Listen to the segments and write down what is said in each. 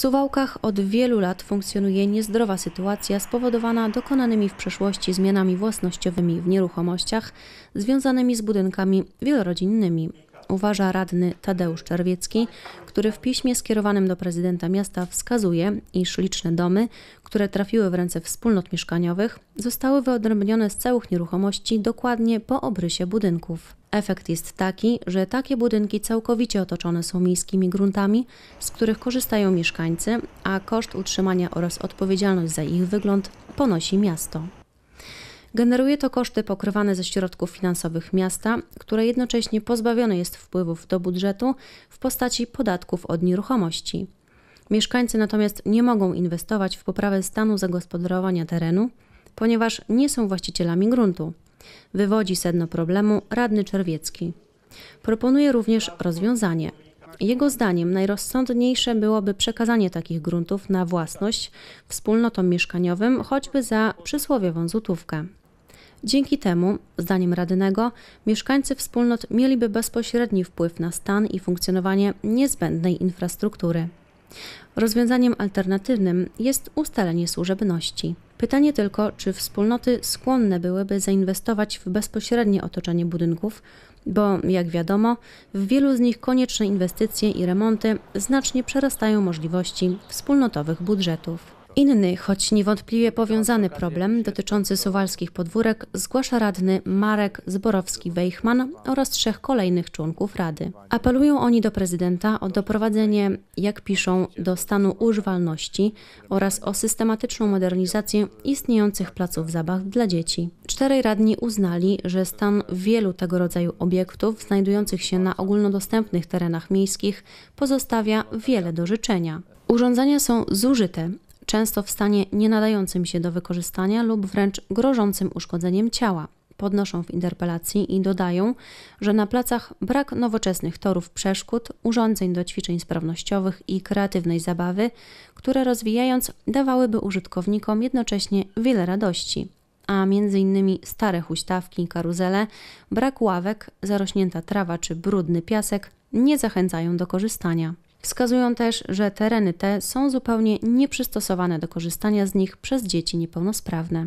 Suwałkach od wielu lat funkcjonuje niezdrowa sytuacja spowodowana dokonanymi w przeszłości zmianami własnościowymi w nieruchomościach związanymi z budynkami wielorodzinnymi. Uważa radny Tadeusz Czerwiecki, który w piśmie skierowanym do prezydenta miasta wskazuje, iż liczne domy, które trafiły w ręce wspólnot mieszkaniowych, zostały wyodrębnione z całych nieruchomości dokładnie po obrysie budynków. Efekt jest taki, że takie budynki całkowicie otoczone są miejskimi gruntami, z których korzystają mieszkańcy, a koszt utrzymania oraz odpowiedzialność za ich wygląd ponosi miasto. Generuje to koszty pokrywane ze środków finansowych miasta, które jednocześnie pozbawione jest wpływów do budżetu w postaci podatków od nieruchomości. Mieszkańcy natomiast nie mogą inwestować w poprawę stanu zagospodarowania terenu, ponieważ nie są właścicielami gruntu. Wywodzi sedno problemu radny Czerwiecki. Proponuje również rozwiązanie. Jego zdaniem najrozsądniejsze byłoby przekazanie takich gruntów na własność wspólnotom mieszkaniowym, choćby za przysłowiową złotówkę. Dzięki temu, zdaniem radnego, mieszkańcy wspólnot mieliby bezpośredni wpływ na stan i funkcjonowanie niezbędnej infrastruktury. Rozwiązaniem alternatywnym jest ustalenie służebności. Pytanie tylko, czy wspólnoty skłonne byłyby zainwestować w bezpośrednie otoczenie budynków, bo jak wiadomo, w wielu z nich konieczne inwestycje i remonty znacznie przerastają możliwości wspólnotowych budżetów. Inny, choć niewątpliwie powiązany problem dotyczący suwalskich podwórek zgłasza radny Marek Zborowski-Weichman oraz trzech kolejnych członków Rady. Apelują oni do prezydenta o doprowadzenie, jak piszą, do stanu używalności oraz o systematyczną modernizację istniejących placów zabaw dla dzieci. Czterej radni uznali, że stan wielu tego rodzaju obiektów znajdujących się na ogólnodostępnych terenach miejskich pozostawia wiele do życzenia. Urządzenia są zużyte, często w stanie nie nadającym się do wykorzystania lub wręcz grożącym uszkodzeniem ciała. Podnoszą w interpelacji i dodają, że na placach brak nowoczesnych torów przeszkód, urządzeń do ćwiczeń sprawnościowych i kreatywnej zabawy, które rozwijając dawałyby użytkownikom jednocześnie wiele radości a m.in. stare huśtawki, karuzele, brak ławek, zarośnięta trawa czy brudny piasek nie zachęcają do korzystania. Wskazują też, że tereny te są zupełnie nieprzystosowane do korzystania z nich przez dzieci niepełnosprawne.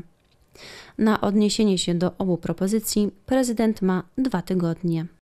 Na odniesienie się do obu propozycji prezydent ma dwa tygodnie.